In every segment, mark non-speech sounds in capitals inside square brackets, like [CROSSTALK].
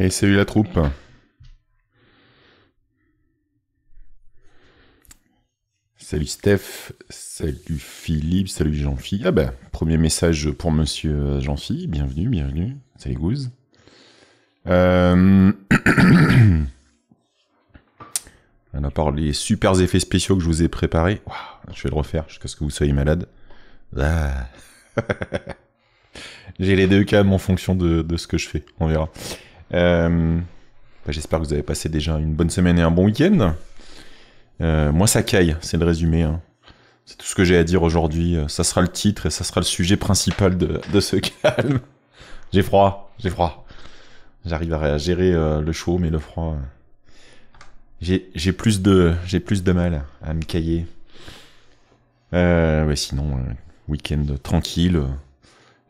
Et salut la troupe. Salut Steph, salut Philippe, salut jean philippe Ah bah, premier message pour monsieur euh, jean philippe bienvenue, bienvenue. Salut Gouze. Euh... [COUGHS] On a parlé super effets spéciaux que je vous ai préparés. je vais le refaire jusqu'à ce que vous soyez malade. Ah. [LAUGHS] J'ai les deux câbles en fonction de ce que je fais, on verra. Euh, bah, j'espère que vous avez passé déjà une bonne semaine et un bon week-end. Euh, moi, ça caille, c'est le résumé. Hein. C'est tout ce que j'ai à dire aujourd'hui. Euh, ça sera le titre et ça sera le sujet principal de, ce [LAUGHS] calme. J'ai froid, j'ai froid. J'arrive à gérer le chaud, mais le froid. J'ai plus de plus de mal à me cailler. ouais, sinon, week-end tranquille.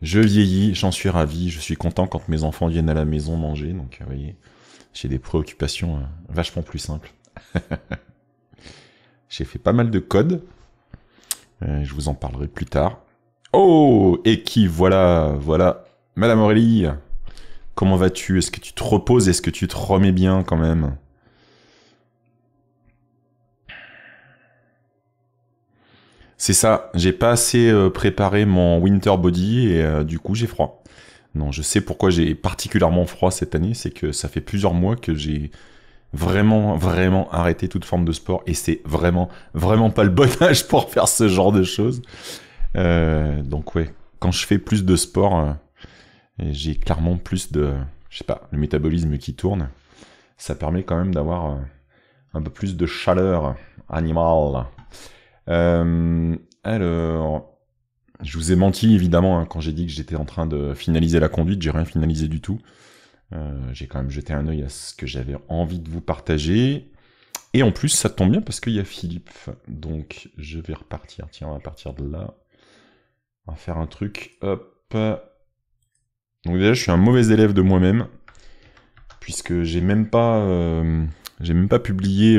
Je vieillis, j'en suis ravi, je suis content quand mes enfants viennent à la maison manger. Donc, euh, vous voyez, j'ai des préoccupations euh, vachement plus simples. [LAUGHS] j'ai fait pas mal de code. Euh, je vous en parlerai plus tard. Oh Et qui voilà Voilà Madame Aurélie Comment vas-tu Est-ce que tu te reposes Est-ce que tu te remets bien quand même C'est ça, j'ai pas assez euh, préparé mon winter body et euh, du coup j'ai froid. Non, je sais pourquoi j'ai particulièrement froid cette année, c'est que ça fait plusieurs mois que j'ai vraiment, vraiment arrêté toute forme de sport et c'est vraiment, vraiment pas le bon [LAUGHS] âge pour faire ce genre de choses. Euh, donc ouais, quand je fais plus de sport, j'ai clairement plus de, je sais pas, le métabolisme qui tourne. Ça permet quand même d'avoir un peu plus de chaleur animale. Euh, alors, je vous ai menti évidemment hein, quand j'ai dit que j'étais en train de finaliser la conduite, j'ai rien finalisé du tout. Euh, j'ai quand même jeté un œil à ce que j'avais envie de vous partager. Et en plus, ça tombe bien parce qu'il y a Philippe. Donc, je vais repartir. Tiens, on va partir de là. On va faire un truc. Hop. Donc déjà, je suis un mauvais élève de moi-même. Puisque j'ai même pas... Euh, j'ai même pas publié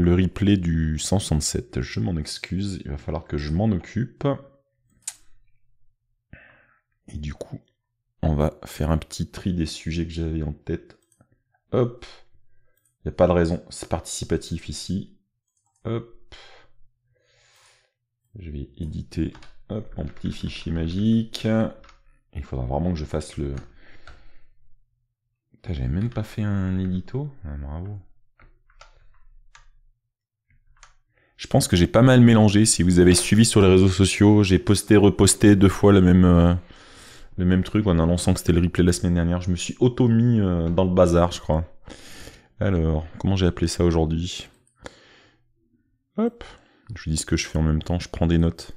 le replay du 167. Je m'en excuse, il va falloir que je m'en occupe. Et du coup, on va faire un petit tri des sujets que j'avais en tête. Hop. Il n'y a pas de raison, c'est participatif ici. Hop. Je vais éditer hop, mon petit fichier magique. Il faudra vraiment que je fasse le... j'avais même pas fait un édito. Ah, bravo. je pense que j'ai pas mal mélangé. Si vous avez suivi sur les réseaux sociaux, j'ai posté, reposté deux fois le même, euh, le même truc en annonçant que c'était le replay la semaine dernière. Je me suis auto-mis euh, dans le bazar, je crois. Alors, comment j'ai appelé ça aujourd'hui Hop, je vous dis ce que je fais en même temps, je prends des notes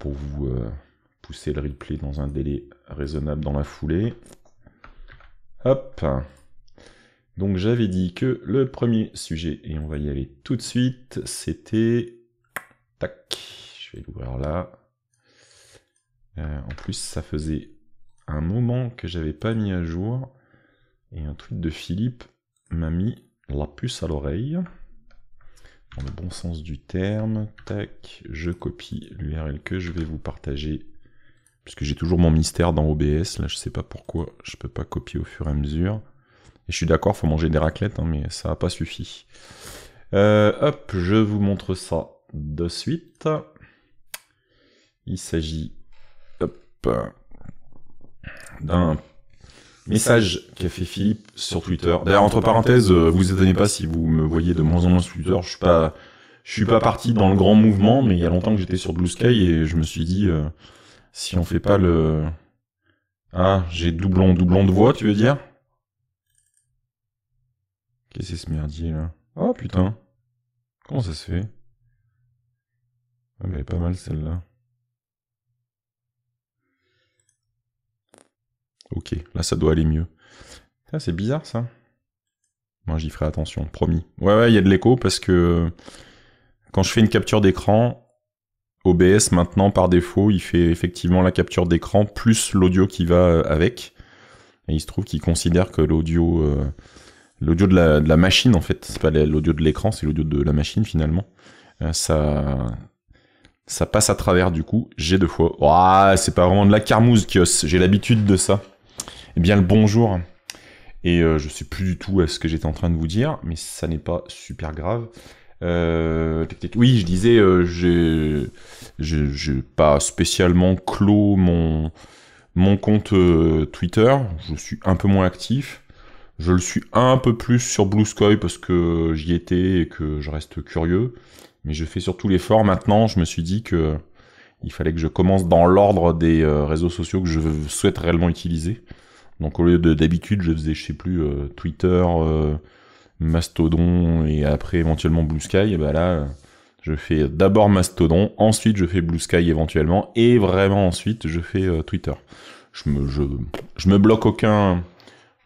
pour vous euh, pousser le replay dans un délai raisonnable dans la foulée. Hop, donc j'avais dit que le premier sujet, et on va y aller tout de suite, c'était... Tac, je vais l'ouvrir là. Euh, en plus, ça faisait un moment que j'avais pas mis à jour. Et un tweet de Philippe m'a mis la puce à l'oreille. Dans le bon sens du terme. Tac, je copie l'URL que je vais vous partager. Puisque j'ai toujours mon mystère dans OBS. Là, je ne sais pas pourquoi je peux pas copier au fur et à mesure. Et je suis d'accord, faut manger des raclettes, hein, mais ça n'a pas suffi. Euh, hop, je vous montre ça de suite. Il s'agit d'un message qu'a fait Philippe sur Twitter. D'ailleurs, entre parenthèses, euh, vous étonnez pas si vous me voyez de moins en moins sur Twitter. Je suis pas, je suis pas parti dans le grand mouvement, mais il y a longtemps que j'étais sur Blue Sky et je me suis dit, euh, si on fait pas le, ah, j'ai doublon, doublon de voix, tu veux dire Qu'est-ce que c'est ce merdier là Oh putain Comment ça se fait ah, bah, Elle pas mal celle-là. Ok, là ça doit aller mieux. Ça c'est bizarre ça. Moi j'y ferai attention, promis. Ouais ouais, il y a de l'écho parce que quand je fais une capture d'écran, OBS maintenant par défaut, il fait effectivement la capture d'écran plus l'audio qui va euh, avec. Et il se trouve qu'il considère que l'audio... Euh, l'audio de la, machine en fait, c'est pas l'audio de l'écran, c'est l'audio de la machine finalement. Euh, ça, ça passe à travers du coup. J'ai deux fois. c'est pas vraiment de la carmouze, Kios. J'ai l'habitude de ça. Eh bien le bonjour. Et euh, je sais plus du tout à euh, ce que j'étais en train de vous dire, mais ça n'est pas super grave. oui, je disais, je j'ai pas spécialement clos mon, mon compte Twitter. Je suis un peu moins actif. Je le suis un peu plus sur Blue Sky parce que j'y étais et que je reste curieux. Mais je fais surtout l'effort maintenant. Je me suis dit que il fallait que je commence dans l'ordre des euh, réseaux sociaux que je souhaite réellement utiliser. Donc au lieu de d'habitude, je faisais, je sais plus, euh, Twitter, euh, Mastodon et après éventuellement Blue Sky. Et ben là, je fais d'abord Mastodon, ensuite je fais Blue Sky éventuellement et vraiment ensuite je fais Twitter. Je me, je, je me bloque aucun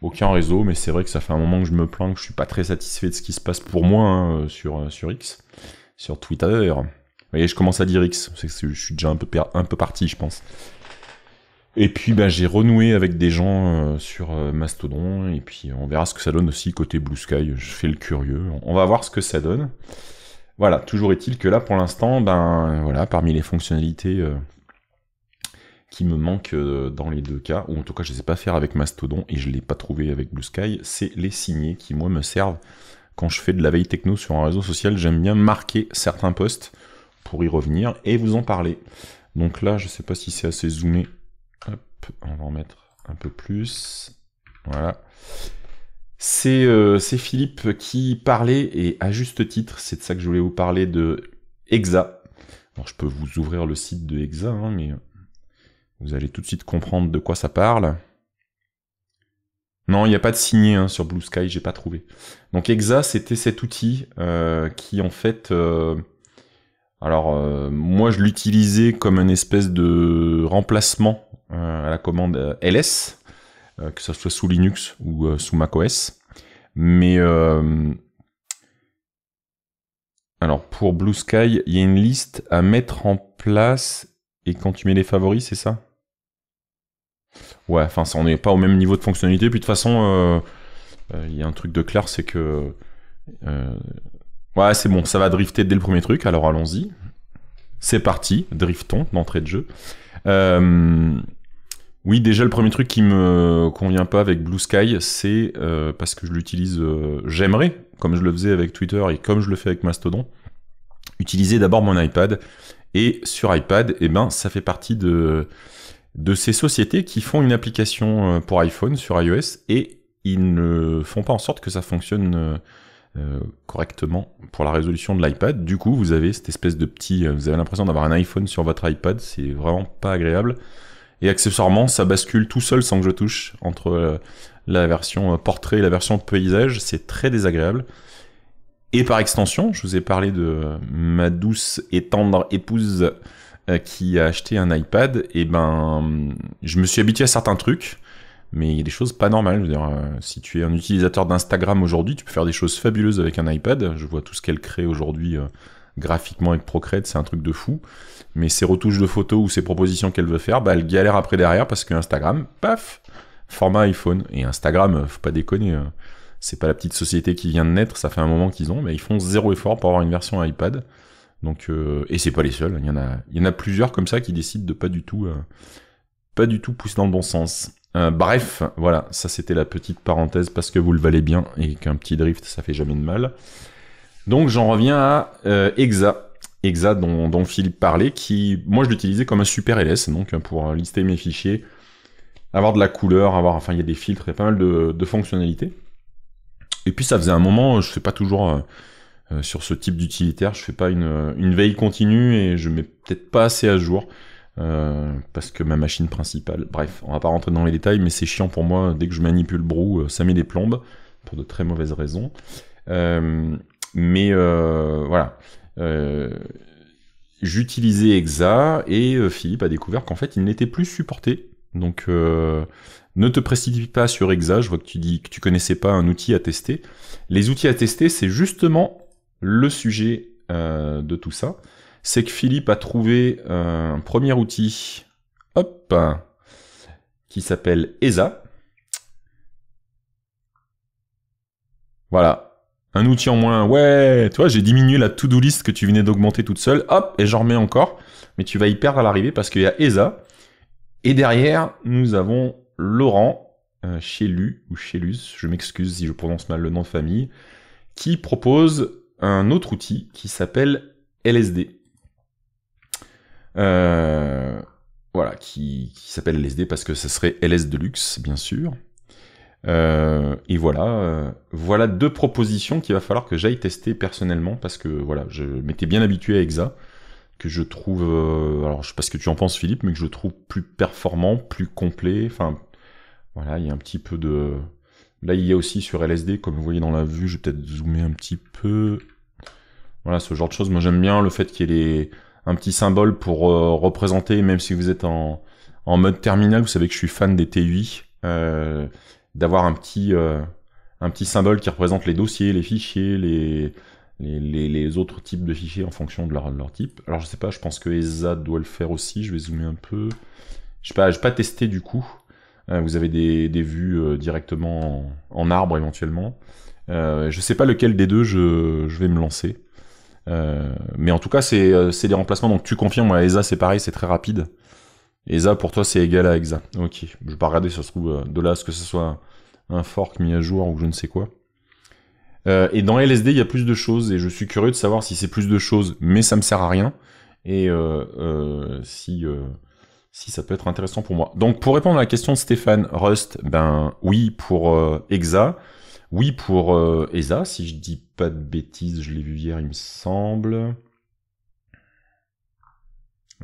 aucun réseau, mais c'est vrai que ça fait un moment que je me plains, que je suis pas très satisfait de ce qui se passe pour moi hein, euh, sur, euh, sur X, sur Twitter. Vous voyez, je commence à dire X, c'est que je suis déjà un peu, un peu parti, je pense. Et puis bah, j'ai renoué avec des gens euh, sur Mastodon, et puis on verra ce que ça donne aussi côté Blue Sky, je fais le curieux, on va voir ce que ça donne. Voilà, toujours est-il que là pour l'instant, ben voilà, parmi les fonctionnalités qui me manque euh, dans les deux cas, ou en tout cas je ne sais pas faire avec Mastodon et je ne l'ai pas trouvé avec Blue Sky, c'est les signés qui moi me servent quand je fais de la veille techno sur un réseau social, j'aime bien marquer certains posts pour y revenir et vous en parler. Donc là, je ne sais pas si c'est assez zoomé. Hop, on va en mettre un peu plus. Voilà. Euh, c'est Philippe qui parlait, et à juste titre, c'est de ça que je voulais vous parler de Hexa. Alors je peux vous ouvrir le site de EXA, hein, mais vous allez tout de suite comprendre de quoi ça parle. Non, il n'y a pas de signé hein, sur Blue Sky, j'ai pas trouvé. Donc Exa, c'était cet outil euh, qui en fait, euh, alors euh, moi je l'utilisais comme une espèce de remplacement à la commande ls, que ce soit sous Linux ou sous macOS. Mais alors pour Blue Sky, il y a une liste à mettre en place et quand tu mets les favoris, c'est ça Ouais, enfin, on n'est pas au même niveau de fonctionnalité. Puis de toute façon, euh, euh, il y a un truc de clair, c'est que. Euh, ouais, c'est bon, ça va drifter dès le premier truc, alors allons-y. C'est parti, driftons d'entrée de jeu. oui, déjà le premier truc qui me convient pas avec Blue Sky, c'est parce que je l'utilise, j'aimerais, comme je le faisais avec Twitter et comme je le fais avec Mastodon, utiliser d'abord mon iPad. Et sur iPad, eh ben, ça fait partie de, de ces sociétés qui font une application euh, pour iPhone sur iOS et ils ne font pas en sorte que ça fonctionne euh, euh, correctement pour la résolution de l'iPad. Du coup, vous avez cette espèce de petit, vous avez l'impression d'avoir un iPhone sur votre iPad, c'est vraiment pas agréable. Et accessoirement, ça bascule tout seul sans que je touche entre la version portrait et la version paysage, c'est très désagréable. Et par extension, je vous ai parlé de ma douce et tendre épouse euh, qui a acheté un iPad, et ben, je me suis habitué à certains trucs, mais il y a des choses pas normales. Je veux dire, euh, si tu es un utilisateur d'Instagram aujourd'hui, tu peux faire des choses fabuleuses avec un iPad. Je vois tout ce qu'elle crée aujourd'hui euh, graphiquement avec Procreate, c'est un truc de fou. Mais ses retouches de photos ou ses propositions qu'elle veut faire, bah, elle galère après derrière parce que Instagram, paf, format iPhone. Et Instagram, faut pas déconner, c'est pas la petite société qui vient de naître, ça fait un moment qu'ils ont, mais ils font zéro effort pour avoir une version iPad. Donc, euh, et c'est pas les seuls. Il y en a, il y en a plusieurs comme ça qui décident de pas du tout, euh, pas du tout pousser dans le bon sens. Euh, bref, voilà, ça c'était la petite parenthèse parce que vous le valez bien et qu'un petit drift ça fait jamais de mal. Donc j'en reviens à euh, Exa, Exa dont, Philippe parlait, qui moi je l'utilisais comme un super LS donc hein, pour lister mes fichiers, avoir de la couleur, avoir, enfin il y a des filtres et pas mal de, de fonctionnalités. Et puis ça faisait un moment, je sais pas toujours euh, sur ce type d'utilitaire, je fais pas une, veille continue et je mets peut-être pas assez à jour euh, parce que ma machine principale. Bref, on va pas rentrer dans les détails, mais c'est chiant pour moi dès que je manipule Brou, euh, ça met des plombes pour de très mauvaises raisons. mais voilà. J'utilisais Exa et Philippe a découvert qu'en fait il n'était plus supporté. Donc ne te précipite pas sur Exa, je vois que tu dis que tu connaissais pas un outil à tester. Les outils à tester, c'est justement le sujet euh, de tout ça, c'est que Philippe a trouvé euh, un premier outil, hop, qui s'appelle ESA. Voilà. Un outil en moins, ouais, tu vois, j'ai diminué la to-do list que tu venais d'augmenter toute seule, hop, et j'en remets encore, mais tu vas y perdre à l'arrivée parce qu'il y a ESA. Et derrière, nous avons Laurent, euh, chez ou chez je m'excuse si je prononce mal le nom de famille, qui propose un autre outil qui s'appelle LSD. Euh, voilà, qui, s'appelle LSD parce que ce serait LS Deluxe, bien sûr. Euh, et voilà, euh, voilà deux propositions qu'il va falloir que j'aille tester personnellement parce que voilà, je m'étais bien habitué à EXA, que je trouve, alors je sais pas ce que tu en penses Philippe, mais que je trouve plus performant, plus complet. Enfin, voilà, il y a un petit peu de, Là, il y a aussi sur LSD, comme vous voyez dans la vue, je vais peut-être zoomer un petit peu. Voilà, ce genre de choses. Moi, j'aime bien le fait qu'il y ait un petit symbole pour euh, représenter, même si vous êtes en, mode terminal, vous savez que je suis fan des TUI, euh, d'avoir un petit euh, un petit symbole qui représente les dossiers, les fichiers, les les, autres types de fichiers en fonction de leur, type. Alors je sais pas, je pense que ESA doit le faire aussi. Je vais zoomer un peu. Je sais pas, pas testé du coup. Euh, vous avez des, vues euh, directement en, arbre éventuellement. Euh, je ne sais pas lequel des deux je, vais me lancer. mais en tout cas, c'est des remplacements. Donc tu confirmes, ESA c'est pareil, c'est très rapide. ESA pour toi c'est égal à EXA. Ok, je vais pas regarder si ça se trouve de là, ce que ce soit un fork mis à jour ou je ne sais quoi. et dans LSD, il y a plus de choses, et je suis curieux de savoir si c'est plus de choses, mais ça ne me sert à rien, et si si ça peut être intéressant pour moi. Donc pour répondre à la question de Stéphane, Rust, ben oui pour euh, EXA, oui pour ESA, euh, si je dis pas de bêtises, je l'ai vu hier il me semble.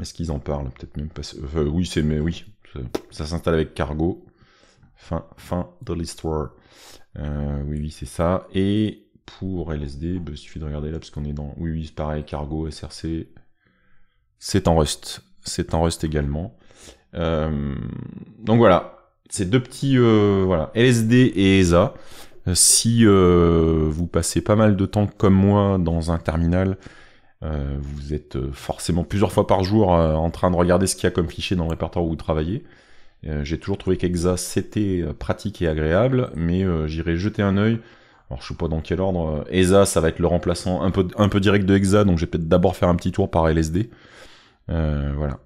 Est-ce qu'ils en parlent Peut-être même pas. oui, c'est mais oui, ça s'installe avec Cargo. Fin, de l'histoire. Euh, oui, oui, c'est ça. Et pour LSD, ben, il suffit de regarder là parce qu'on est dans. Oui, oui, c'est pareil, Cargo, SRC. C'est en Rust. C'est en Rust également. Euh, donc voilà, ces deux petits euh, voilà LSD et ESA. Euh, si vous passez pas mal de temps comme moi dans un terminal, vous êtes forcément plusieurs fois par jour en train de regarder ce qu'il y a comme fichier dans le répertoire où vous travaillez. J'ai toujours trouvé qu'Exa c'était pratique et agréable, mais j'irai jeter un œil. Alors je sais pas dans quel ordre. ESA e ça va être le remplaçant un peu, direct de Exa, donc je vais peut-être d'abord faire un petit tour par LSD. voilà.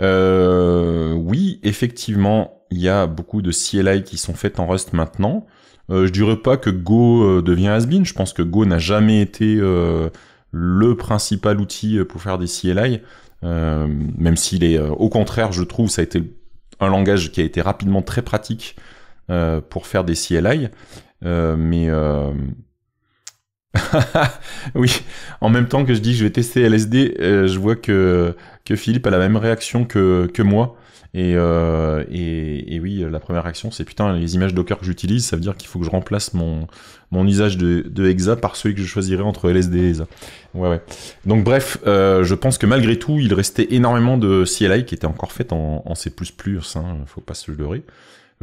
Euh, oui, effectivement, il y a beaucoup de CLI qui sont faites en Rust maintenant. Euh, je dirais pas que Go euh, devient has Je pense que Go n'a jamais été euh, le principal outil euh, pour faire des CLI. Euh, même s'il est, au contraire, je trouve, ça a été un langage qui a été rapidement très pratique pour faire des CLI. mais [LAUGHS] oui, en même temps que je dis que je vais tester LSD, je vois que que Philippe a la même réaction que, moi. Euh, et, et, oui, la première réaction, c'est putain, les images Docker que j'utilise, ça veut dire qu'il faut que je remplace mon, mon usage de, Hexa par celui que je choisirais entre LSD et Hexa. » Ouais, ouais. Donc, bref, euh, je pense que malgré tout, il restait énormément de CLI qui était encore fait en, en, C, hein, faut pas se leurrer.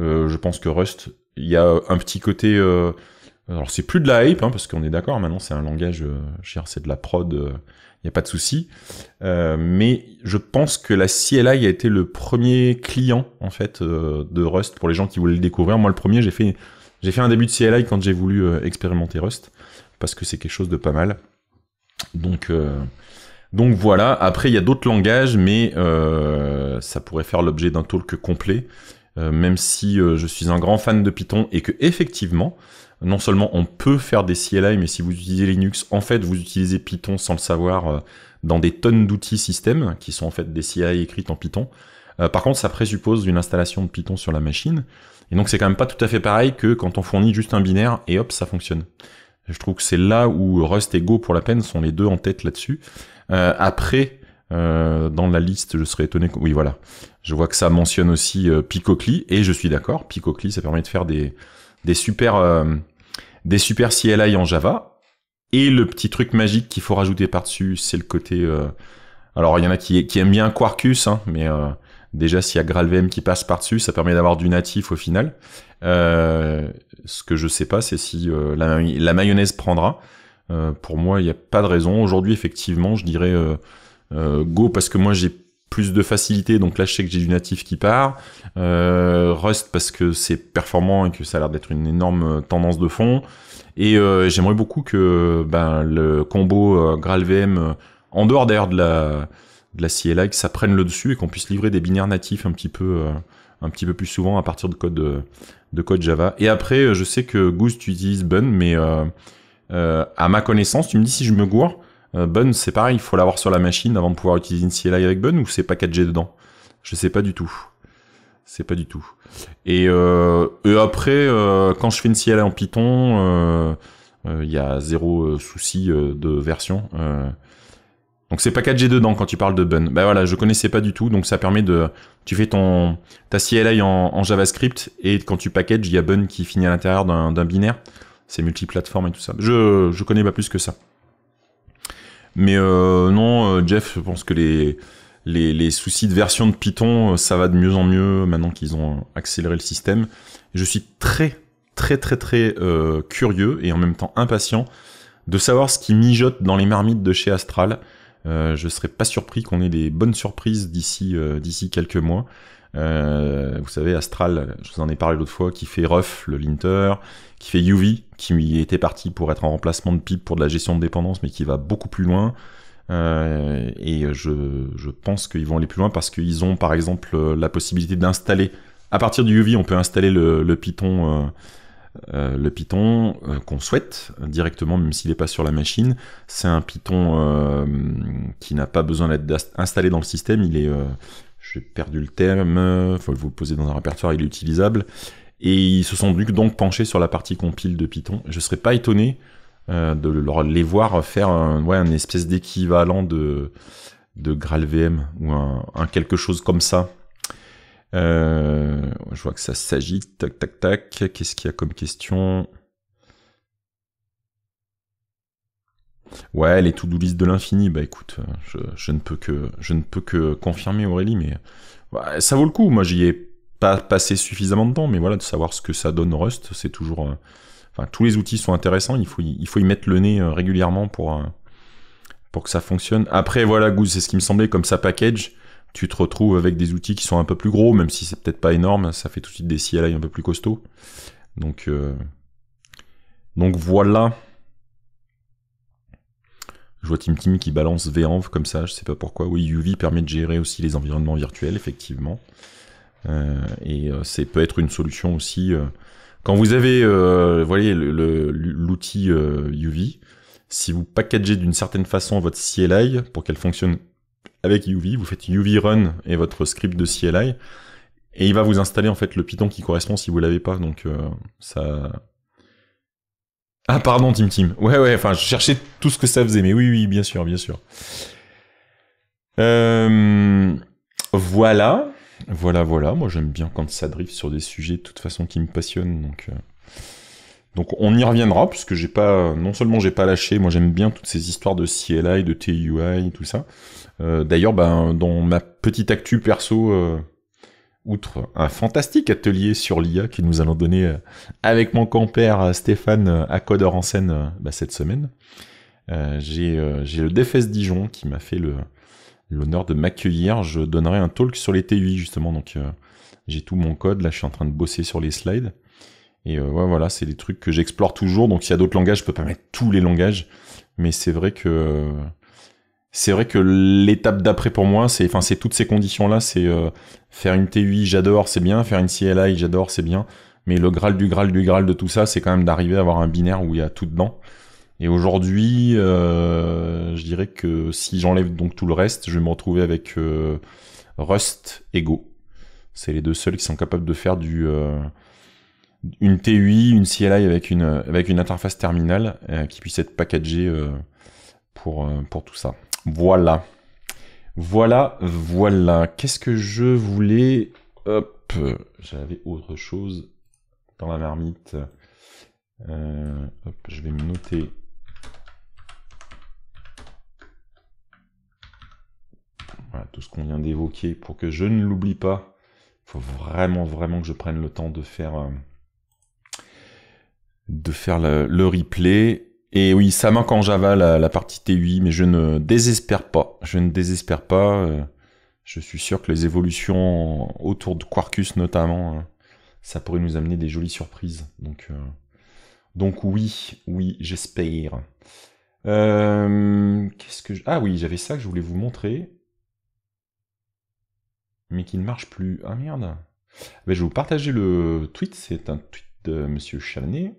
Euh, je pense que Rust, il y a un petit côté. alors, c'est plus de la hype, hein, parce qu'on est d'accord, maintenant, c'est un langage, je c'est de la prod il a pas de souci. Euh, mais je pense que la CLI a été le premier client en fait euh, de Rust pour les gens qui voulaient le découvrir. Moi, le premier, j'ai fait j'ai fait un début de CLI quand j'ai voulu euh, expérimenter Rust parce que c'est quelque chose de pas mal. Donc donc voilà. Après, il y a d'autres langages, mais ça pourrait faire l'objet d'un talk complet. même si je suis un grand fan de Python et que effectivement non seulement on peut faire des CLI, mais si vous utilisez Linux, en fait, vous utilisez Python sans le savoir euh, dans des tonnes d'outils système qui sont en fait des CLI écrites en Python. Euh, par contre, ça présuppose une installation de Python sur la machine. Et donc, c'est quand même pas tout à fait pareil que quand on fournit juste un binaire et hop, ça fonctionne. Je trouve que c'est là où Rust et Go, pour la peine, sont les deux en tête là-dessus. Euh, après, dans la liste, je serais étonné. Que... Oui, voilà. Je vois que ça mentionne aussi Picocli, et je suis d'accord. Picocli, ça permet de faire des super des super CLI en Java. Et le petit truc magique qu'il faut rajouter par-dessus, c'est le côté... Euh, alors, il y en a qui, aiment bien Quarkus, hein, mais euh, déjà, s'il y a GraalVM qui passe par-dessus, ça permet d'avoir du natif au final. Euh, ce que je sais pas, c'est si la, la, mayonnaise prendra. pour moi, il n'y a pas de raison. Aujourd'hui, effectivement, je dirais go, parce que moi, j'ai plus de facilité. Donc là, je sais que j'ai du natif qui part. Euh, Rust parce que c'est performant et que ça a l'air d'être une énorme euh, tendance de fond. Et euh, j'aimerais beaucoup que ben, le combo GraalVM, en dehors d'ailleurs de la, de la CLI, que ça prenne le dessus et qu'on puisse livrer des binaires natifs un petit peu, un petit peu plus souvent à partir de code, de code Java. Et après, je sais que Goose, tu utilises Bun, mais à ma connaissance, tu me dis si je me gourre, euh, bun, c'est pareil, il faut l'avoir sur la machine avant de pouvoir utiliser une CLI avec Bun ou c'est packagé dedans Je sais pas du tout. C'est pas du tout. Et, euh, après, euh, quand je fais une CLI en Python, il y a zéro souci de version. Donc c'est packagé dedans quand tu parles de bun. Bah voilà, je connaissais pas du tout, donc ça permet de... Tu fais ton ta CLI en, JavaScript, et quand tu packages, il y a bun qui finit à l'intérieur d'un binaire. C'est multiplateforme et tout ça. Je, je connais pas plus que ça. Mais euh, non, euh, Jeff, je pense que les, soucis de version de Python, euh, ça va de mieux en mieux maintenant qu'ils ont accéléré le système. Je suis très, très, très, très curieux et en même temps impatient de savoir ce qui mijote dans les marmites de chez Astral. Je je serais pas surpris qu'on ait des bonnes surprises d'ici d'ici quelques mois. vous savez, Astral, je vous en ai parlé l'autre fois, qui fait Ruff, le linter, qui fait UV, qui était parti pour être un remplacement de pipe pour de la gestion de dépendance, mais qui va beaucoup plus loin. Euh, et je, pense qu'ils vont aller plus loin parce qu'ils ont par exemple la possibilité d'installer, à partir du UV, on peut installer le, Python. le Python euh, euh, qu'on souhaite directement, même s'il n'est pas sur la machine. C'est un Python qui n'a pas besoin d'être installé dans le système. Il est, j'ai perdu le terme, faut vous le poser dans un répertoire, il est utilisable. Et ils se sont donc penchés sur la partie compile de Python. Je ne serais pas étonné euh, de les voir faire un, espèce d'équivalent de, de GraalVM ou un, quelque chose comme ça. Euh, je vois que ça s'agit... Tac, tac, tac. Qu'est-ce qu'il y a comme question Ouais, les to-do listes de l'infini. Bah écoute, je, ne peux que, je ne peux que confirmer Aurélie, mais ça vaut le coup. Moi, j'y ai passer suffisamment de temps, mais voilà, de savoir ce que ça donne Rust, c'est toujours. Euh, enfin, tous les outils sont intéressants, il faut y, il faut y mettre le nez euh, régulièrement pour, euh, pour que ça fonctionne. Après, voilà, Goose, c'est ce qui me semblait, comme ça package, tu te retrouves avec des outils qui sont un peu plus gros, même si c'est peut-être pas énorme, ça fait tout de suite des CLI un peu plus costaud Donc, donc voilà. Je vois Tim qui balance VEnv comme ça, je sais pas pourquoi. Oui, UV permet de gérer aussi les environnements virtuels, effectivement. Euh, et euh, c'est peut être une solution aussi. Euh, quand vous avez, voyez, l'outil UV, si vous packagez d'une certaine façon votre CLI pour qu'elle fonctionne avec UV, vous faites UV run et votre script de CLI, et il va vous installer en fait le Python qui correspond si vous l'avez pas. Donc ça. Ah pardon team team. Ouais ouais. Enfin je cherchais tout ce que ça faisait, mais oui oui bien sûr bien sûr. Voilà. Voilà, voilà. Moi, j'aime bien quand ça drift sur des sujets de toute façon qui me passionnent. Donc, euh, donc on y reviendra puisque j'ai pas, non seulement j'ai pas lâché. Moi, j'aime bien toutes ces histoires de CLI, de TUI, tout ça. Euh, d'ailleurs, ben dans ma petite actu perso. Euh, outre un fantastique atelier sur l'IA que nous allons donner avec mon compère Stéphane à Codeur en scène bah, cette semaine. j'ai le DFS Dijon qui m'a fait le, l'honneur de m'accueillir. Je donnerai un talk sur les TUI justement, donc euh, j'ai tout mon code. Là, je suis en train de bosser sur les slides. Et euh, voilà, c'est des trucs que j'explore toujours. Donc s'il y a d'autres langages, je peux pas mettre tous les langages, mais c'est vrai que c'est vrai que l'étape d'après pour moi, c'est enfin c'est toutes ces conditions là, c'est euh, faire une TUI, j'adore, c'est bien, faire une CLI, j'adore, c'est bien, mais le graal du graal du graal de tout ça, c'est quand même d'arriver à avoir un binaire où il y a tout dedans. Et aujourd'hui, que si j'enlève donc tout le reste, je vais me retrouver avec euh, Rust et Go. C'est les deux seuls qui sont capables de faire du euh, une TUI, une CLI avec une avec une interface terminale euh, qui puisse être packagée pour pour tout ça. Voilà. Voilà, voilà. Qu'est-ce que je voulais Hop, j'avais autre chose dans la marmite. je vais me noter Voilà, tout ce qu'on vient d'évoquer, pour que je ne l'oublie pas, il faut vraiment, vraiment que je prenne le temps de faire, euh, de faire le, replay. Et oui, ça manque en Java, la, la, partie TUI, mais je ne désespère pas. Je ne désespère pas. Euh, je suis sûr que les évolutions autour de Quarkus, notamment, euh, ça pourrait nous amener des jolies surprises. Donc, donc oui, oui, j'espère. qu'est-ce que Ah oui, j'avais ça que je voulais vous montrer mais qui ne marche plus. Ah merde. Ben, je vais vous partager le tweet, c'est un tweet de monsieur chanet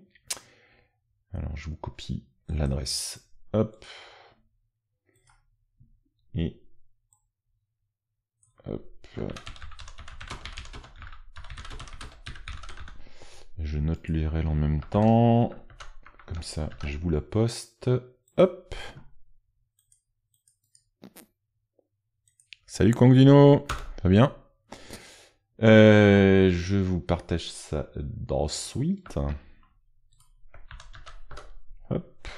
Alors je vous copie l'adresse. Hop. Et hop. Je note l'URL en même temps. Comme ça, je vous la poste. Hop. Salut Kangdino Très bien. Euh, je vous partage ça dans Suite. Hop.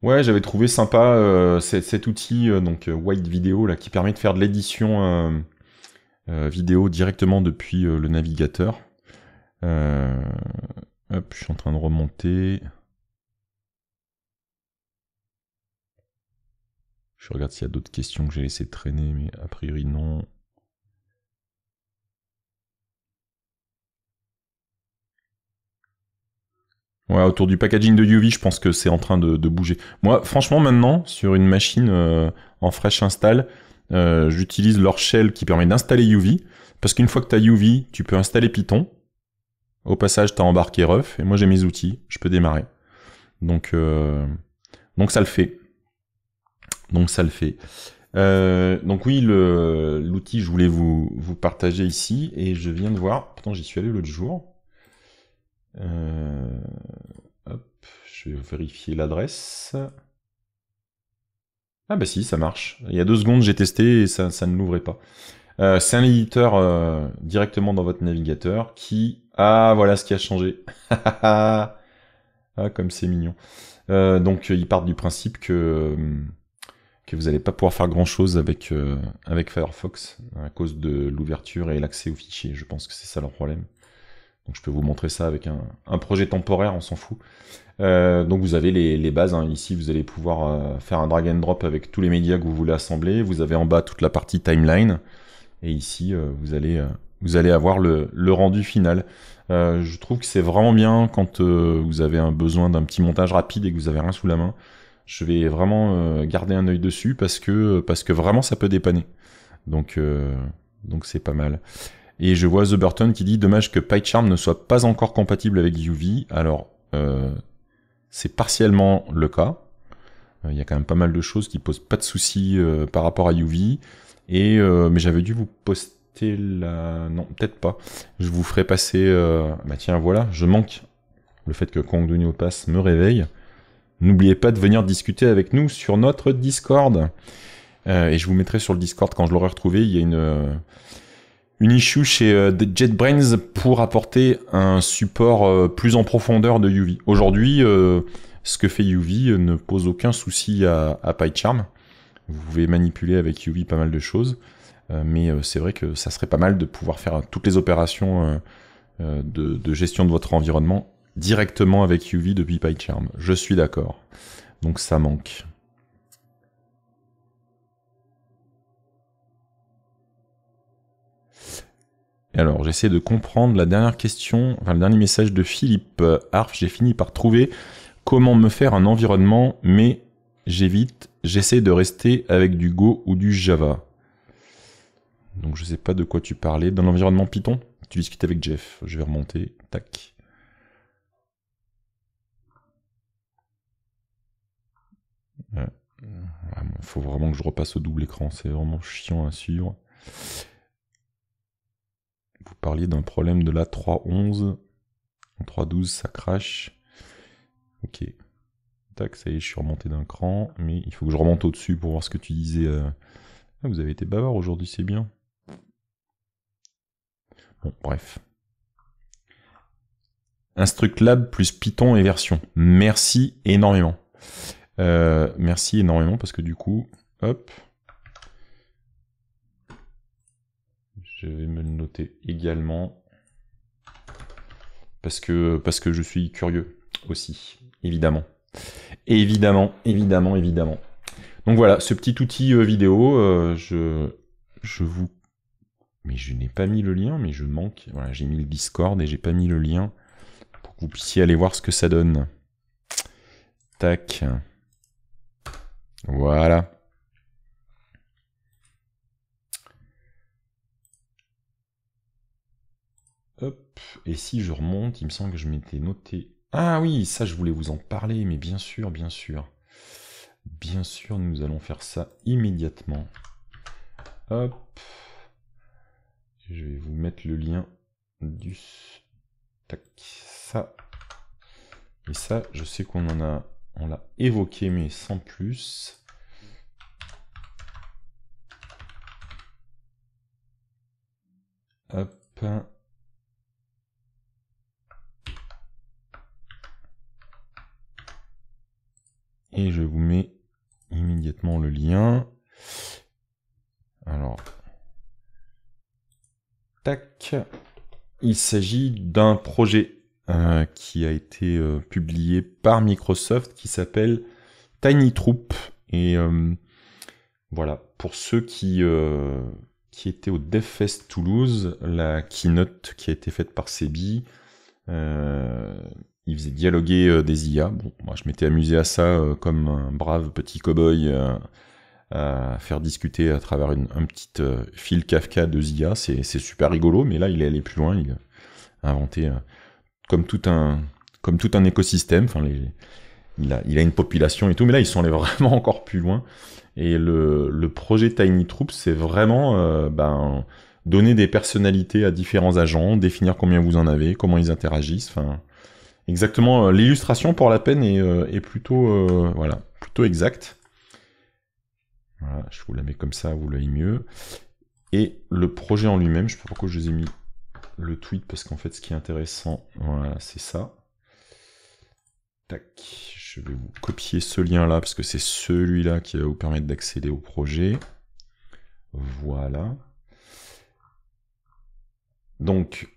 Ouais, j'avais trouvé sympa euh, cet outil, euh, donc White Video, là, qui permet de faire de l'édition vidéo directement depuis le navigateur. je suis en train de remonter. Je regarde s'il y a d'autres questions que j'ai laissé traîner, mais a priori non. Ouais, autour du packaging de UV, je pense que c'est en train de, bouger. Moi, franchement, maintenant, sur une machine euh, en fresh install, euh, j'utilise leur shell qui permet d'installer UV. Parce qu'une fois que tu as UV, tu peux installer Python. Au passage, tu as embarqué Ruff, Et moi, j'ai mes outils. Je peux démarrer. Donc, euh, donc ça le fait. Donc ça le fait. Euh, donc oui, l'outil, je voulais vous, vous partager ici, et je viens de voir, pourtant j'y suis allé l'autre jour. Euh, hop, je vais vérifier l'adresse. Ah bah si, ça marche. Il y a deux secondes, j'ai testé et ça, ne l'ouvrait pas. Euh, c'est un éditeur directement dans votre navigateur qui... Ah, voilà ce qui a changé. [LAUGHS] ah, comme c'est mignon. donc, il part du principe que que vous n'allez pas pouvoir faire grand chose avec, euh, avec Firefox à cause de l'ouverture et l'accès aux fichiers. Je pense que c'est ça leur problème. Donc je peux vous montrer ça avec un, projet temporaire, on s'en fout. Euh, donc vous avez les, bases, hein. ici vous allez pouvoir euh, faire un drag and drop avec tous les médias que vous voulez assembler. Vous avez en bas toute la partie timeline. Et ici vous, allez, vous allez avoir le, rendu final. je trouve que c'est vraiment bien quand vous avez un besoin d'un petit montage rapide et que vous n'avez rien sous la main je vais vraiment euh, garder un œil dessus parce que, parce que vraiment ça peut dépanner. Donc euh, donc c'est pas mal. Et je vois The Burton qui dit dommage que PyCharm ne soit pas encore compatible avec UV. Alors euh, c'est partiellement le cas. Il y a quand même pas mal de choses qui posent pas de soucis par rapport à UV. Et mais j'avais dû vous poster la non peut-être pas. Je vous ferai passer. Bah tiens voilà, je manque le fait que Kong passe me réveille. N'oubliez pas de venir discuter avec nous sur notre Discord. Euh, et je vous mettrai sur le Discord quand je l'aurai retrouvé. Il y a une, euh, une issue chez euh, JetBrains pour apporter un support plus en profondeur de UV. Aujourd'hui, ce que fait UV ne pose aucun souci à, PyCharm. Vous pouvez manipuler avec UV pas mal de choses. mais c'est vrai que ça serait pas mal de pouvoir faire toutes les opérations de gestion de votre environnement directement avec UV depuis PyCharm. Je suis d'accord. Donc ça manque. Et alors, j'essaie de comprendre la dernière question, enfin le dernier message de Philippe. Euh, Arf, j'ai fini par trouver comment me faire un environnement, mais j'évite, j'essaie de rester avec du Go ou du Java. Donc je ne sais pas de quoi tu parlais. Dans l'environnement Python, tu discutes avec Jeff. Je vais remonter. Tac. Il faut vraiment que je repasse au double écran, c'est vraiment chiant à suivre. Vous parliez d'un problème de la 3.11. En 3.12, ça crache. Ok. Tac, ça y est, je suis remonté d'un cran. Mais il faut que je remonte au-dessus pour voir ce que tu disais. Euh. Ah, vous avez été bavard aujourd'hui, c'est bien. Bon, bref. Instruct Lab plus Python et version. Merci énormément. Euh, merci énormément parce que du coup, hop, je vais me le noter également parce que, parce que je suis curieux aussi, évidemment. Évidemment, évidemment, évidemment. Donc voilà, ce petit outil euh, vidéo, euh, je, je vous... Mais je n'ai pas mis le lien, mais je manque. Voilà, j'ai mis le Discord et j'ai pas mis le lien pour que vous puissiez aller voir ce que ça donne. Tac. Voilà. Hop, et si je remonte, il me semble que je m'étais noté. Ah oui, ça je voulais vous en parler, mais bien sûr, bien sûr. Bien sûr, nous allons faire ça immédiatement. Hop. Je vais vous mettre le lien du... Tac, ça. Et ça, je sais qu'on en a on l'a évoqué, mais sans plus. Et je vous mets immédiatement le lien. Alors, tac. Il s'agit d'un projet euh, qui a été euh, publié par Microsoft qui s'appelle Tiny Troop. Et euh, voilà, pour ceux qui, qui étaient au DevFest Toulouse, la keynote qui a été faite par Sebi, il faisait dialoguer des IA. Bon, moi je m'étais amusé à ça comme un brave petit cow-boy à faire discuter à travers un petit fil Kafka de IA. C'est super rigolo, mais là il est allé plus loin, il a inventé comme tout un, comme tout un écosystème. Enfin, il, a, une population et tout, mais là, ils sont allés [LAUGHS] vraiment encore plus loin. Et le, projet Tiny Troops, c'est vraiment euh, ben, donner des personnalités à différents agents, définir combien vous en avez, comment ils interagissent. Enfin, exactement, euh, l'illustration pour la peine est, euh, est plutôt, voilà, plutôt exacte. je vous la mets comme ça, vous l'avez mieux. Et le projet en lui-même, je sais pas pourquoi je les ai mis le tweet parce qu'en fait, ce qui est intéressant, voilà, c'est ça. Tac, je vais vous copier ce lien-là parce que c'est celui-là qui va vous permettre d'accéder au projet. Voilà. Donc,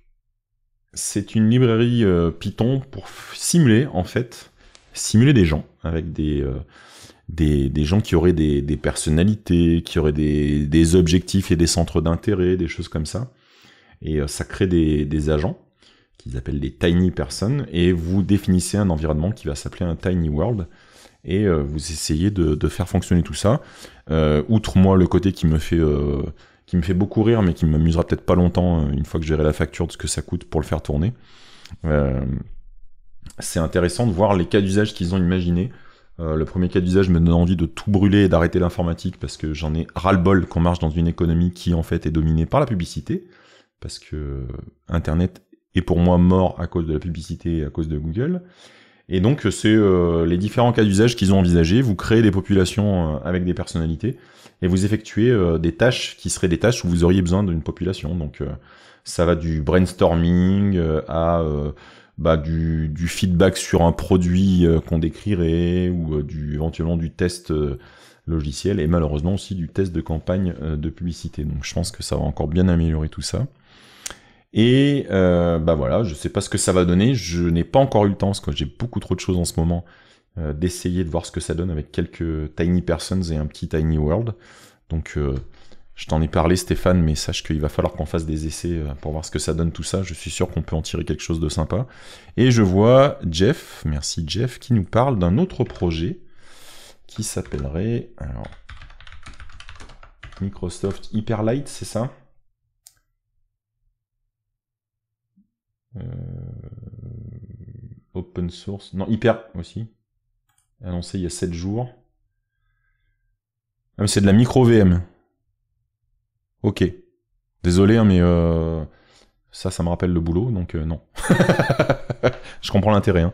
c'est une librairie euh, Python pour simuler, en fait, simuler des gens avec des, euh, des, gens qui auraient des, personnalités, qui auraient des objectifs et des centres d'intérêt, des choses comme ça et euh, ça crée des, agents qu'ils appellent des tiny persons, et vous définissez un environnement qui va s'appeler un tiny world, et euh, vous essayez de, faire fonctionner tout ça. Euh, outre moi le côté qui me fait qui me fait beaucoup rire, mais qui m'amusera peut-être pas longtemps une fois que j'aurai la facture de ce que ça coûte pour le faire tourner. c'est intéressant de voir les cas d'usage qu'ils ont imaginés. le premier cas d'usage me donne envie de tout brûler et d'arrêter l'informatique parce que j'en ai ras-le-bol qu'on marche dans une économie qui en fait est dominée par la publicité parce que Internet est pour moi mort à cause de la publicité et à cause de Google. Et donc, c'est euh, les différents cas d'usage qu'ils ont envisagés. Vous créez des populations euh, avec des personnalités et vous effectuez euh, des tâches qui seraient des tâches où vous auriez besoin d'une population. Donc, ça va du brainstorming à bah, du, du, feedback sur un produit qu'on décrirait ou du, éventuellement du test logiciel et malheureusement aussi du test de campagne de publicité. Donc, je pense que ça va encore bien améliorer tout ça. Et euh, bah voilà, je sais pas ce que ça va donner. Je n'ai pas encore eu le temps, parce que j'ai beaucoup trop de choses en ce moment, euh, d'essayer de voir ce que ça donne avec quelques Tiny Persons et un petit Tiny World. Donc euh, je t'en ai parlé Stéphane, mais sache qu'il va falloir qu'on fasse des essais euh, pour voir ce que ça donne tout ça. Je suis sûr qu'on peut en tirer quelque chose de sympa. Et je vois Jeff, merci Jeff, qui nous parle d'un autre projet qui s'appellerait Microsoft Hyperlight, c'est ça Euh, open source. Non, Hyper aussi. Annoncé il y a 7 jours. Ah, mais c'est de la micro-VM. Ok. Désolé, hein, mais euh, ça, ça me rappelle le boulot, donc euh, non. [LAUGHS] Je comprends l'intérêt. Hein.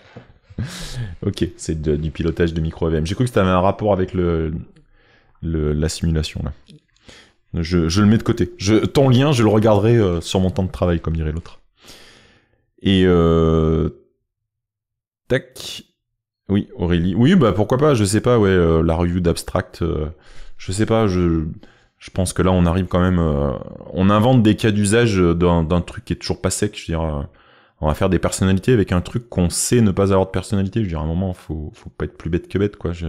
[LAUGHS] ok, c'est du pilotage de micro-VM. J'ai cru que avait un rapport avec le, la simulation. Là. Je, je, le mets de côté. Je, ton lien, je le regarderai euh, sur mon temps de travail, comme dirait l'autre. Et euh... tac. Oui, Aurélie. Oui, bah pourquoi pas. Je sais pas. Ouais, euh, la review d'abstract. Euh, je sais pas. Je je pense que là, on arrive quand même. on invente des cas d'usage d'un truc qui est toujours pas sec. Je veux dire, on va faire des personnalités avec un truc qu'on sait ne pas avoir de personnalité. Je veux dire, à un moment, faut faut pas être plus bête que bête, quoi. Je,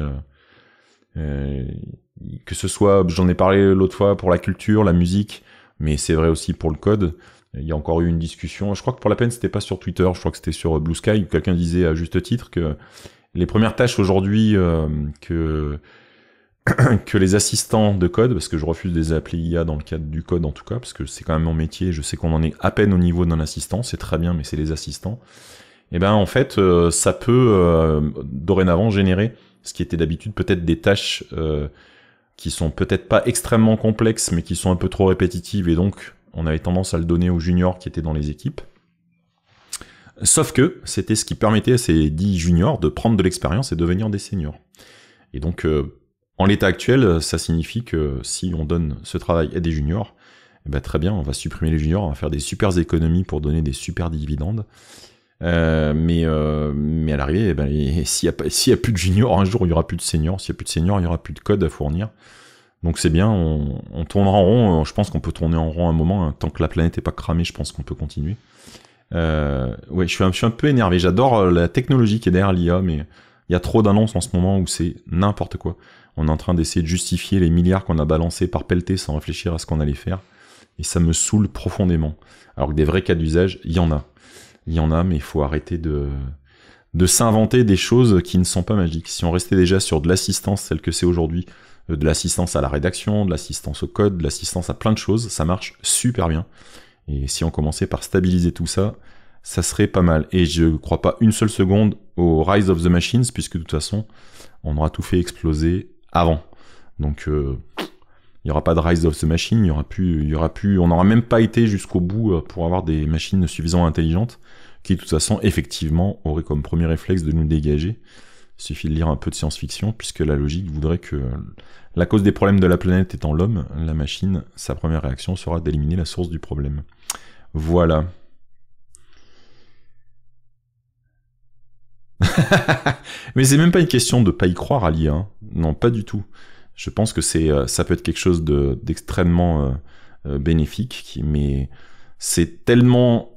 que ce soit, j'en ai parlé l'autre fois pour la culture, la musique, mais c'est vrai aussi pour le code. Il y a encore eu une discussion. Je crois que pour la peine, c'était pas sur Twitter, je crois que c'était sur euh, Blue Sky quelqu'un disait à juste titre que les premières tâches aujourd'hui euh, que [CLEARS THROAT] que les assistants de code, parce que je refuse de les appeler IA dans le cadre du code en tout cas, parce que c'est quand même mon métier, je sais qu'on en est à peine au niveau d'un assistant, c'est très bien, mais c'est les assistants. Et eh ben en fait, euh, ça peut dorénavant générer ce qui était d'habitude peut-être des tâches qui sont peut-être pas extrêmement complexes, mais qui sont un peu trop répétitives, et donc on avait tendance à le donner aux juniors qui étaient dans les équipes. Sauf que c'était ce qui permettait à ces 10 juniors de prendre de l'expérience et devenir des seniors. Et donc, euh, en l'état actuel, ça signifie que si on donne ce travail à des juniors, eh ben, très bien, on va supprimer les juniors, on va faire des super économies pour donner des super dividendes. Euh, mais, euh, mais à l'arrivée, eh ben, s'il n'y a, plus de juniors un jour il n'y aura plus de senior. S'il n'y a plus de seniors, il n'y aura plus de code à fournir. Donc c'est bien, on, tournera en rond. Euh, je pense qu'on peut tourner en rond un moment. Hein. Tant que la planète n'est pas cramée, je pense qu'on peut continuer. ouais, je suis, un, je suis un peu énervé. J'adore la technologie qui est derrière l'IA, mais il y a trop d'annonces en ce moment où c'est n'importe quoi. On est en train d'essayer de justifier les milliards qu'on a balancés par pelleté sans réfléchir à ce qu'on allait faire. Et ça me saoule profondément. Alors que des vrais cas d'usage, il y en a il y en a, mais il faut arrêter de, de s'inventer des choses qui ne sont pas magiques. Si on restait déjà sur de l'assistance, celle que c'est aujourd'hui, euh, de l'assistance à la rédaction, de l'assistance au code, de l'assistance à plein de choses, ça marche super bien. Et si on commençait par stabiliser tout ça, ça serait pas mal. Et je ne crois pas une seule seconde au Rise of the Machines, puisque de toute façon, on aura tout fait exploser avant. Donc, euh, il n'y aura pas de Rise of the Machine, il y aura plus, il y aura plus, on n'aura même pas été jusqu'au bout euh, pour avoir des machines suffisamment intelligentes qui, de toute façon, effectivement, auraient comme premier réflexe de nous dégager. Il suffit de lire un peu de science-fiction, puisque la logique voudrait que la cause des problèmes de la planète étant l'homme, la machine, sa première réaction sera d'éliminer la source du problème. Voilà. [LAUGHS] Mais c'est même pas une question de pas y croire, Ali. Hein. Non, pas du tout je pense que c'est, euh, ça peut être quelque chose d'extrêmement euh, euh, bénéfique, mais c'est tellement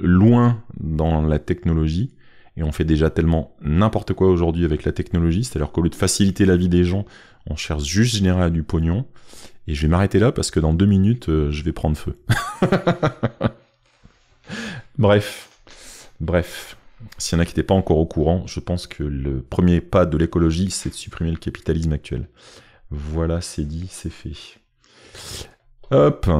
loin dans la technologie et on fait déjà tellement n'importe quoi aujourd'hui avec la technologie, c'est-à-dire qu'au lieu de faciliter la vie des gens, on cherche juste généralement du pognon. Et je vais m'arrêter là parce que dans deux minutes, je vais prendre feu. [LAUGHS] bref, bref. S'il y en a qui n'étaient pas encore au courant, je pense que le premier pas de l'écologie, c'est de supprimer le capitalisme actuel. Voilà, c'est dit, c'est fait. Hop.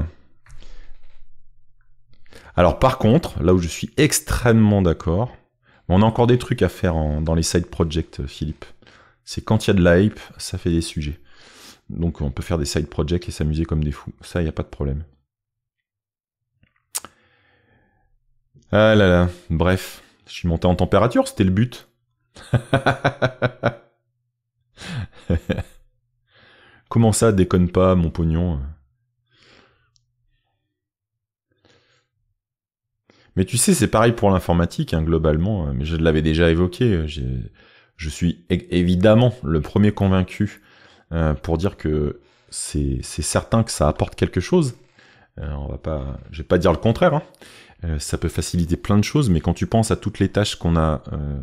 Alors par contre, là où je suis extrêmement d'accord, on a encore des trucs à faire dans les side projects, euh, Philippe. C'est quand il y a de la hype, ça fait des sujets. Donc on peut faire des side projects et s'amuser comme des fous. Ça, il n'y a pas de problème. Ah là là, bref. Je suis monté en température, c'était le but. [LAUGHS] Comment ça, déconne pas, mon pognon Mais tu sais, c'est pareil pour l'informatique, hein, globalement. Mais je l'avais déjà évoqué. Je suis évidemment le premier convaincu euh, pour dire que c'est certain que ça apporte quelque chose. Je euh, on va pas, je vais pas dire le contraire, hein, euh, ça peut faciliter plein de choses, mais quand tu penses à toutes les tâches qu'on a euh,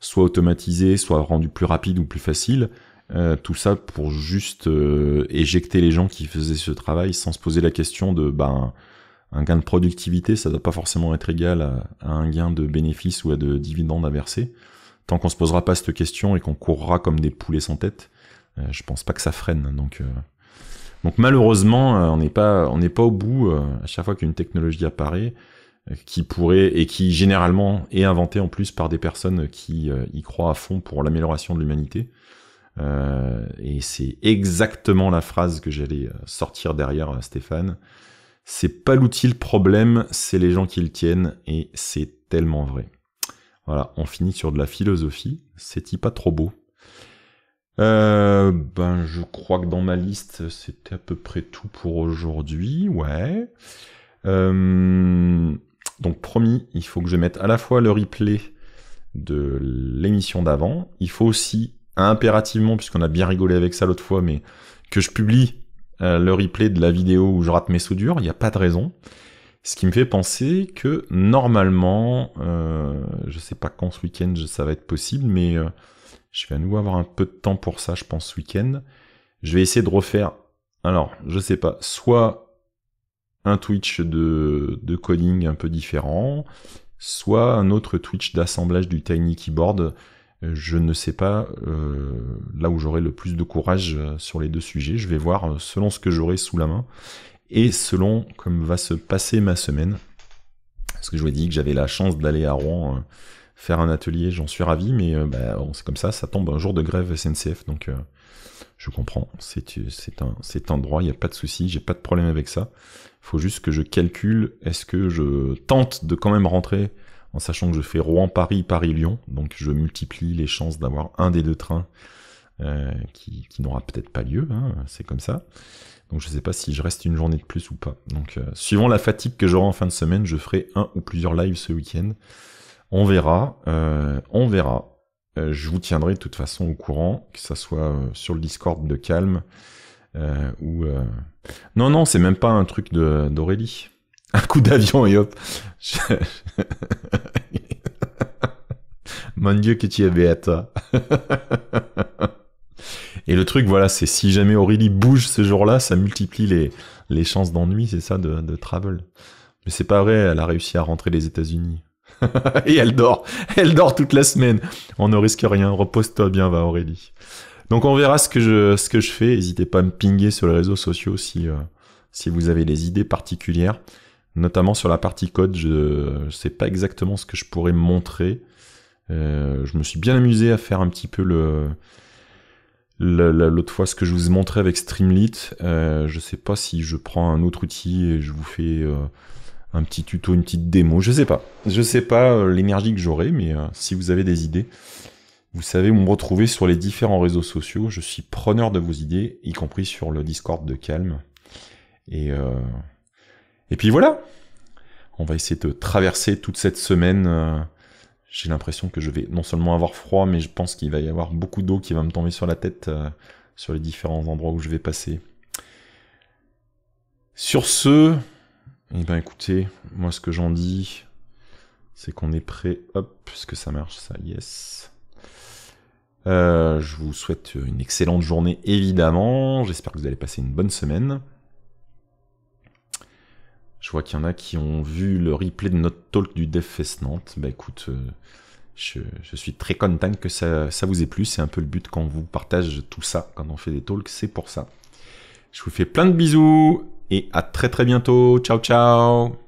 soit automatisées, soit rendues plus rapides ou plus faciles, euh, tout ça pour juste éjecter les gens qui faisaient ce travail sans se poser la question de ben un gain de productivité, ça doit pas forcément être égal à, un gain de bénéfice ou à de dividendes à verser. Tant qu'on se posera pas cette question et qu'on courra comme des poulets sans tête, je pense pas que ça freine. Donc, donc malheureusement, on n'est pas on n'est pas au bout. à chaque fois qu'une technologie apparaît, qui pourrait et qui généralement est inventé en plus par des personnes qui euh, y croient à fond pour l'amélioration de l'humanité. Euh, et c'est exactement la phrase que j'allais euh, sortir derrière euh, Stéphane. C'est pas l'outil le problème, c'est les gens qui le tiennent et c'est tellement vrai. Voilà, on finit sur de la philosophie. C'est-il pas trop beau euh, Ben, je crois que dans ma liste, c'était à peu près tout pour aujourd'hui. Ouais. Euh, donc promis, il faut que je mette à la fois le replay de l'émission d'avant. Il faut aussi impérativement, puisqu'on a bien rigolé avec ça l'autre fois, mais que je publie euh, le replay de la vidéo où je rate mes soudures. Il n'y a pas de raison. Ce qui me fait penser que normalement, euh, je sais pas quand ce week-end ça va être possible, mais euh, je vais à nouveau avoir un peu de temps pour ça, je pense, ce week-end. Je vais essayer de refaire. Alors, je sais pas, soit un Twitch de, coding un peu différent, soit un autre Twitch d'assemblage du Tiny Keyboard. Je ne sais pas euh, là où j'aurai le plus de courage euh, sur les deux sujets. Je vais voir euh, selon ce que j'aurai sous la main et selon comme va se passer ma semaine. Parce que je vous ai dit que j'avais la chance d'aller à Rouen faire un atelier, j'en suis ravi, mais bah, c'est comme ça, ça tombe un jour de grève SNCF, donc je comprends. C'est un, un droit, il n'y a pas de souci, j'ai pas de problème avec ça faut juste que je calcule, est-ce que je tente de quand même rentrer en sachant que je fais Rouen-Paris, Paris-Lyon, donc je multiplie les chances d'avoir un des deux trains euh, qui, n'aura peut-être pas lieu, hein, c'est comme ça. Donc je ne sais pas si je reste une journée de plus ou pas. Donc euh, suivant la fatigue que j'aurai en fin de semaine, je ferai un ou plusieurs lives ce week-end. On verra, euh, on verra. je vous tiendrai de toute façon au courant, que ça soit sur le Discord de Calme, euh, euh, Non, non, c'est même pas un truc d'Aurélie. [LAUGHS] Un coup d'avion et hop. [LAUGHS] Mon Dieu, que tu es bête. [LAUGHS] et le truc, voilà, c'est si jamais Aurélie bouge ce jour-là, ça multiplie les, les chances d'ennui, c'est ça, de, de travel. Mais c'est pas vrai, elle a réussi à rentrer les États-Unis. et elle dort. Elle dort toute la semaine. On ne risque rien. Repose-toi bien, va Aurélie. Donc on verra ce que je, ce que je fais. N'hésitez pas à me pinguer sur les réseaux sociaux si, euh, si vous avez des idées particulières. Notamment sur la partie code, je ne sais pas exactement ce que je pourrais montrer. Euh, je me suis bien amusé à faire un petit peu le, l'autre fois ce que je vous ai montré avec Streamlit, Je euh, je sais pas si je prends un autre outil et je vous fais un petit tuto, une petite démo, je sais pas. Je sais pas l'énergie que j'aurai, mais si vous avez des idées, vous savez me retrouver sur les différents réseaux sociaux. Je suis preneur de vos idées, y compris sur le Discord de Calme. Et, euh, et puis voilà. On va essayer de traverser toute cette semaine. Euh, j'ai l'impression que je vais non seulement avoir froid, mais je pense qu'il va y avoir beaucoup d'eau qui va me tomber sur la tête euh, sur les différents endroits où je vais passer. Sur ce, eh ben écoutez, moi ce que j'en dis, c'est qu'on est prêt. Hop, est-ce que ça marche ça Yes. Euh, je vous souhaite une excellente journée, évidemment. J'espère que vous allez passer une bonne semaine. Je vois qu'il y en a qui ont vu le replay de notre talk du DevFest Nantes. Bah écoute, euh, je, suis très content que ça, ça vous ait plu. C'est un peu le but quand on vous partage tout ça, quand on fait des talks, c'est pour ça. Je vous fais plein de bisous et à très très bientôt. Ciao ciao